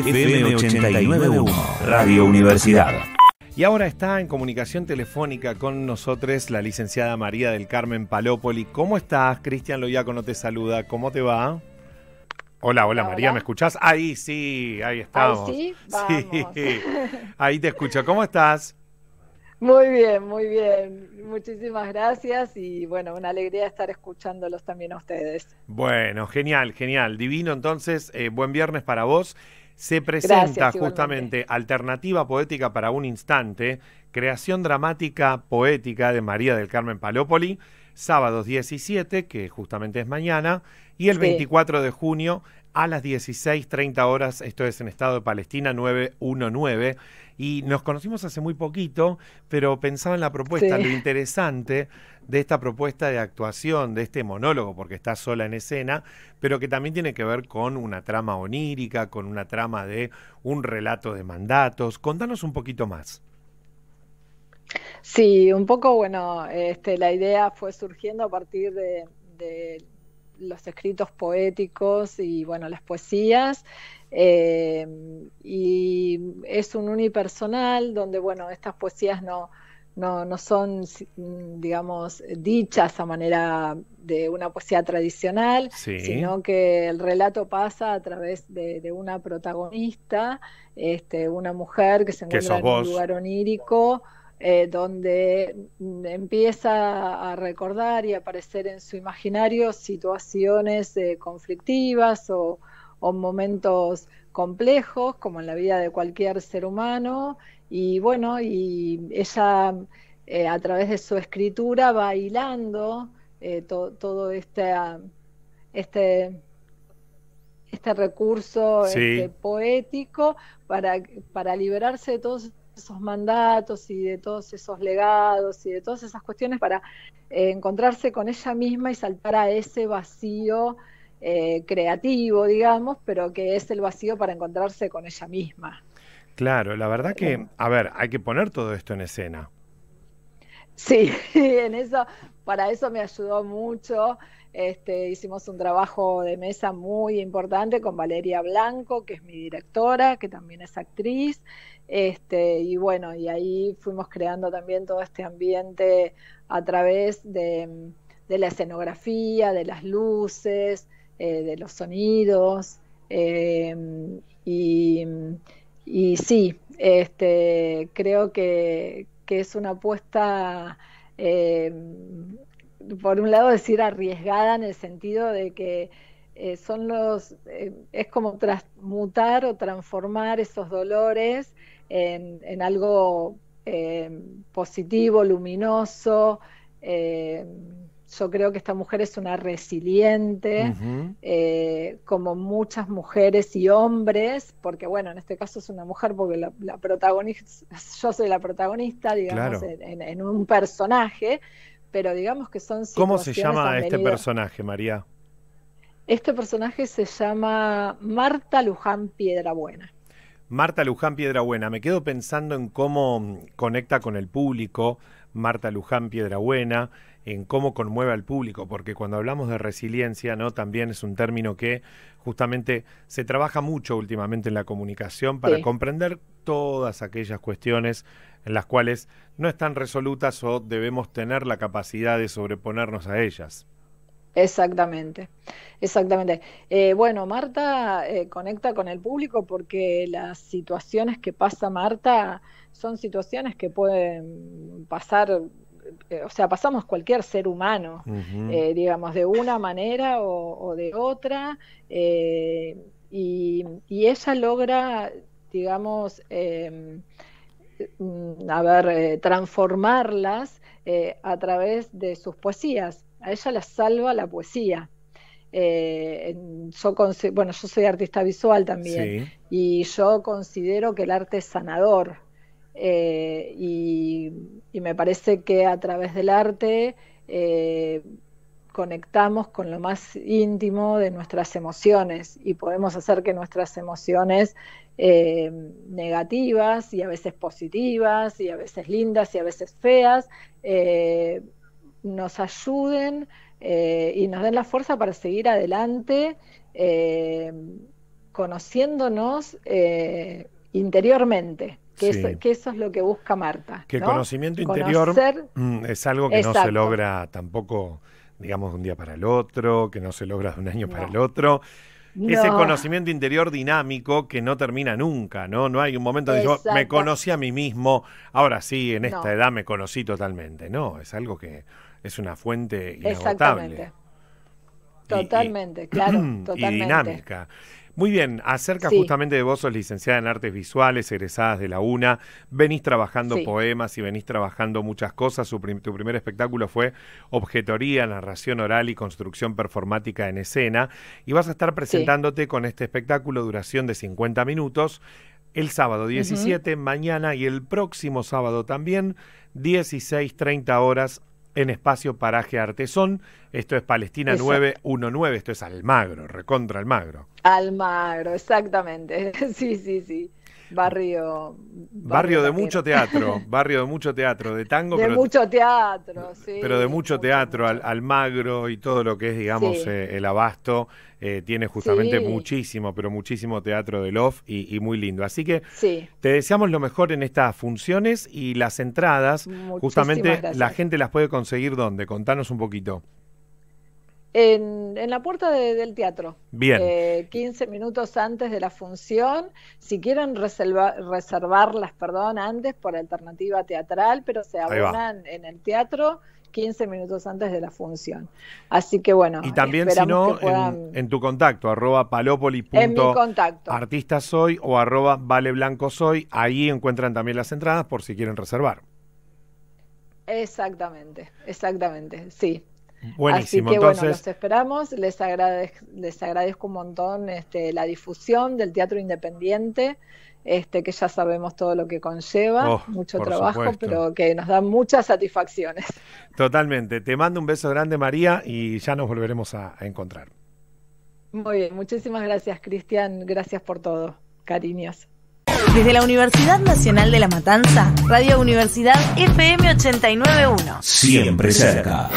FM 891 Radio Universidad. Y ahora está en comunicación telefónica con nosotros la licenciada María del Carmen Palópoli. ¿Cómo estás? Cristian no te saluda. ¿Cómo te va? Hola, hola María, ¿me escuchás? Ahí sí, ahí estamos. Ahí te escucho. ¿Cómo estás? Muy bien, muy bien. Muchísimas gracias y bueno, una alegría estar escuchándolos también a ustedes. Bueno, genial, genial. Divino entonces, eh, buen viernes para vos. Se presenta justamente Alternativa Poética para un Instante, creación dramática poética de María del Carmen Palópoli, sábados 17, que justamente es mañana, y el 24 de junio a las 16.30 horas, esto es en Estado de Palestina 919, y nos conocimos hace muy poquito, pero pensaba en la propuesta, lo interesante de esta propuesta de actuación, de este monólogo, porque está sola en escena, pero que también tiene que ver con una trama onírica, con una trama de un relato de mandatos. Contanos un poquito más. Sí, un poco, bueno, este, la idea fue surgiendo a partir de los escritos poéticos y bueno, las poesías. Eh, y es un unipersonal donde, bueno, estas poesías no, no, son, digamos, dichas a manera de una poesía tradicional, sino que el relato pasa a través de, de una protagonista, este, una mujer que se encuentra en un lugar onírico. Eh, donde empieza a recordar y aparecer en su imaginario situaciones eh, conflictivas o, momentos complejos, como en la vida de cualquier ser humano. Y bueno, y ella eh, a través de su escritura va hilando todo este, este este recurso este poético para, para liberarse de todos esos mandatos y de todos esos legados y de todas esas cuestiones para eh, encontrarse con ella misma y saltar a ese vacío eh, creativo, digamos, pero que es el vacío para encontrarse con ella misma. Claro, la verdad que, a ver, hay que poner todo esto en escena. Sí, en eso, para eso me ayudó mucho. Este, hicimos un trabajo de mesa muy importante con Valeria Blanco, que es mi directora, que también es actriz. Este, y bueno, y ahí fuimos creando también todo este ambiente a través de, la escenografía, de las luces, eh, de los sonidos. Em, y, sí, este, creo que, que es una apuesta, eh, por un lado decir arriesgada en el sentido de que eh, son los, eh, es como transmutar o transformar esos dolores en algo positivo, luminoso yo creo que esta mujer es una resiliente, eh, como muchas mujeres y hombres, porque bueno, en este caso es una mujer porque la, yo soy la protagonista, digamos, en, un personaje, pero digamos que son... ¿Cómo se llama este personaje, María? Este personaje se llama Marta Luján Piedrabuena. Marta Luján Piedrabuena, me quedo pensando en cómo conecta con el público Marta Luján Piedrabuena en cómo conmueve al público, porque cuando hablamos de resiliencia, ¿no? También es un término que justamente se trabaja mucho últimamente en la comunicación para comprender todas aquellas cuestiones en las cuales no están resolutas o debemos tener la capacidad de sobreponernos a ellas. Exactamente, exactamente. Eh, bueno, Marta eh, conecta con el público porque las situaciones que pasa Marta son situaciones que pueden pasar eh, o sea, pasamos cualquier ser humano, eh, digamos, de una manera o, de otra, eh, y, ella logra, digamos, em, mm, a ver, transformarlas a través de sus poesías. A ella la salva la poesía. yo bueno, yo soy artista visual también y yo considero que el arte es sanador. Eh, y, me parece que a través del arte eh, conectamos con lo más íntimo de nuestras emociones y podemos hacer que nuestras emociones eh, negativas y a veces positivas y a veces lindas y a veces feas nos ayuden y nos den la fuerza para seguir adelante conociéndonos interiormente. Que, eso, es lo que busca Marta. Que el conocimiento interior mm, es algo que no se logra tampoco, digamos, de un día para el otro, que no se logra de un año para el otro. Ese conocimiento interior dinámico que no termina nunca, ¿no? No hay un momento de yo me conocí a mí mismo, ahora sí, en esta edad me conocí totalmente. No, es algo que es una fuente inagotable. Totalmente, claro, totalmente. Y dinámica. Muy bien, acerca justamente de vos, sos licenciada en artes visuales, egresada de la UNA, venís trabajando poemas y venís trabajando muchas cosas. tu primer espectáculo fue Objetoría, narración oral y construcción performática en escena. Y vas a estar presentándote con este espectáculo, duración de 50 minutos el sábado 17, mañana y el próximo sábado también, 16.30 horas en Espacio Paraje Artesón. Esto es Palestina 919, esto es Almagro, recontra Almagro. Almagro, exactamente. Sí, sí, sí. Barrio. Barrio, de mucho teatro, barrio de mucho teatro, de tango. De mucho teatro, sí. Pero de mucho teatro, Al, Almagro y todo lo que es, digamos, eh, el abasto, eh, tiene justamente muchísimo, pero muchísimo teatro de love y, muy lindo. Así que te deseamos lo mejor en estas funciones y las entradas, justamente la gente las puede conseguir dónde. Contanos un poquito. En, la puerta del teatro. Bien. 15 eh, minutos antes de la función. Si quieren reserva, reservarlas, perdón, antes por alternativa teatral, pero se abonan en el teatro 15 minutos antes de la función. Así que bueno. Y también, si no, en, tu contacto, arroba artista soy o arroba soy Ahí encuentran también las entradas por si quieren reservar. Exactamente, exactamente, sí. Buenísimo. Así que bueno, los esperamos. Les, agradezco un montón este, la difusión del teatro independiente. Este, que ya sabemos todo lo que conlleva, oh, mucho trabajo, pero que nos da muchas satisfacciones. Totalmente. Te mando un beso grande, María, y ya nos volveremos a, a encontrar. Muy bien, muchísimas gracias, Cristian. Gracias por todo. Cariños. Desde la Universidad Nacional de La Matanza, Radio Universidad FM 891. Siempre cerca.